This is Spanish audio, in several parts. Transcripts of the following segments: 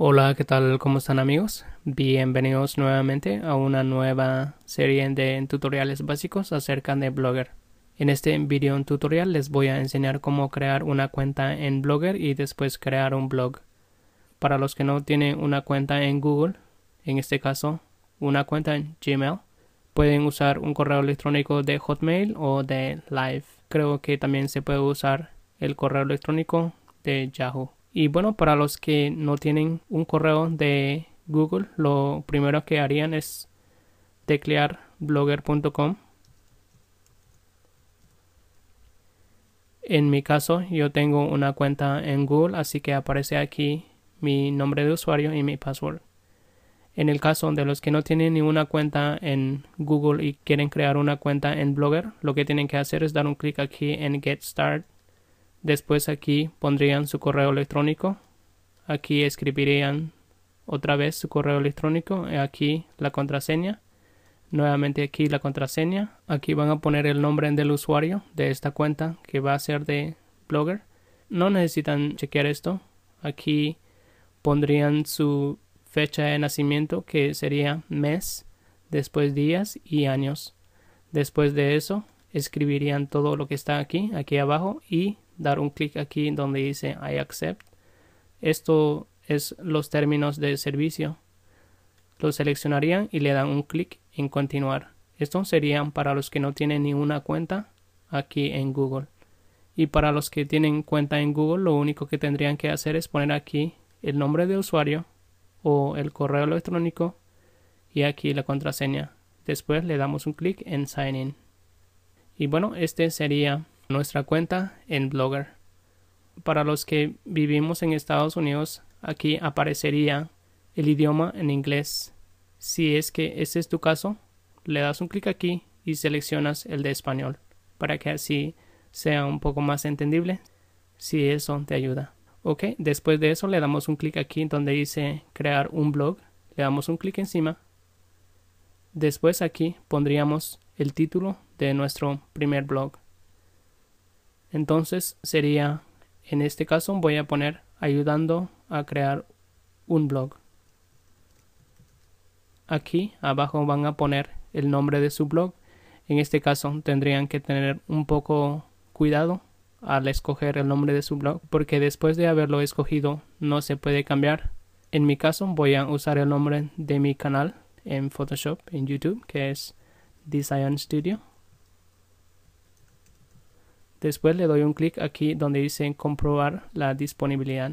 Hola, ¿qué tal? ¿Cómo están amigos? Bienvenidos nuevamente a una nueva serie de tutoriales básicos acerca de Blogger. En este video tutorial les voy a enseñar cómo crear una cuenta en Blogger y después crear un blog. Para los que no tienen una cuenta en Google, en este caso una cuenta en Gmail, pueden usar un correo electrónico de Hotmail o de Live. Creo que también se puede usar el correo electrónico de Yahoo. Y bueno, para los que no tienen un correo de Google, lo primero que harían es teclear blogger.com. En mi caso, yo tengo una cuenta en Google, así que aparece aquí mi nombre de usuario y mi password. En el caso de los que no tienen ninguna cuenta en Google y quieren crear una cuenta en Blogger, lo que tienen que hacer es dar un clic aquí en Get Started Después aquí pondrían su correo electrónico. Aquí escribirían otra vez su correo electrónico. Aquí la contraseña. Nuevamente aquí la contraseña. Aquí van a poner el nombre del usuario de esta cuenta que va a ser de Blogger. No necesitan chequear esto. Aquí pondrían su fecha de nacimiento que sería mes, después días y años. Después de eso escribirían todo lo que está aquí, aquí abajo y dar un clic aquí donde dice I accept. Esto es los términos de servicio. Lo seleccionarían y le dan un clic en continuar. Esto serían para los que no tienen ninguna cuenta aquí en Google. Y para los que tienen cuenta en Google, lo único que tendrían que hacer es poner aquí el nombre de usuario o el correo electrónico y aquí la contraseña. Después le damos un clic en Sign In. Y bueno, este sería nuestra cuenta en Blogger. Para los que vivimos en Estados Unidos, aquí aparecería el idioma en inglés. Si es que ese es tu caso, le das un clic aquí y seleccionas el de español para que así sea un poco más entendible si eso te ayuda. Ok, después de eso le damos un clic aquí donde dice crear un blog, le damos un clic encima. Después aquí pondríamos el título de nuestro primer blog. Entonces sería, en este caso voy a poner ayudando a crear un blog. Aquí abajo van a poner el nombre de su blog. En este caso tendrían que tener un poco cuidado al escoger el nombre de su blog porque después de haberlo escogido no se puede cambiar. En mi caso voy a usar el nombre de mi canal en Photoshop en YouTube que es Design Studio Después le doy un clic aquí donde dice comprobar la disponibilidad.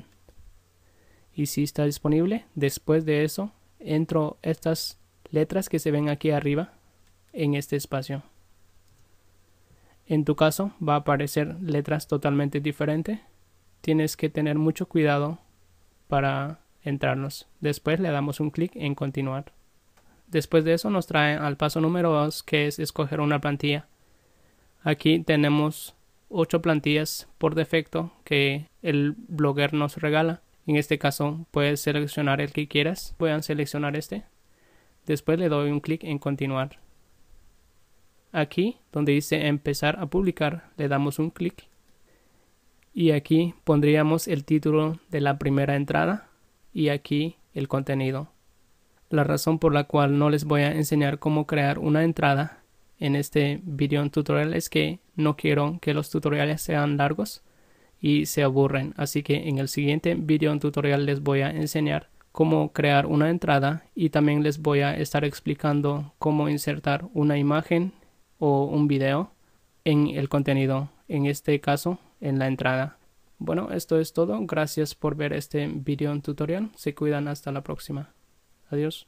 Y si está disponible, después de eso, entro estas letras que se ven aquí arriba en este espacio. En tu caso va a aparecer letras totalmente diferentes. Tienes que tener mucho cuidado para entrarnos. Después le damos un clic en continuar. Después de eso nos trae al paso número 2 que es escoger una plantilla. Aquí tenemos ocho plantillas por defecto que el blogger nos regala. En este caso puedes seleccionar el que quieras. Voy a seleccionar este. Después le doy un clic en continuar. Aquí donde dice empezar a publicar le damos un clic. Y aquí pondríamos el título de la primera entrada y aquí el contenido. La razón por la cual no les voy a enseñar cómo crear una entrada en este video tutorial es que no quiero que los tutoriales sean largos y se aburren. Así que en el siguiente video tutorial les voy a enseñar cómo crear una entrada y también les voy a estar explicando cómo insertar una imagen o un video en el contenido, en este caso en la entrada. Bueno, esto es todo. Gracias por ver este video tutorial. Se cuidan hasta la próxima. Adiós.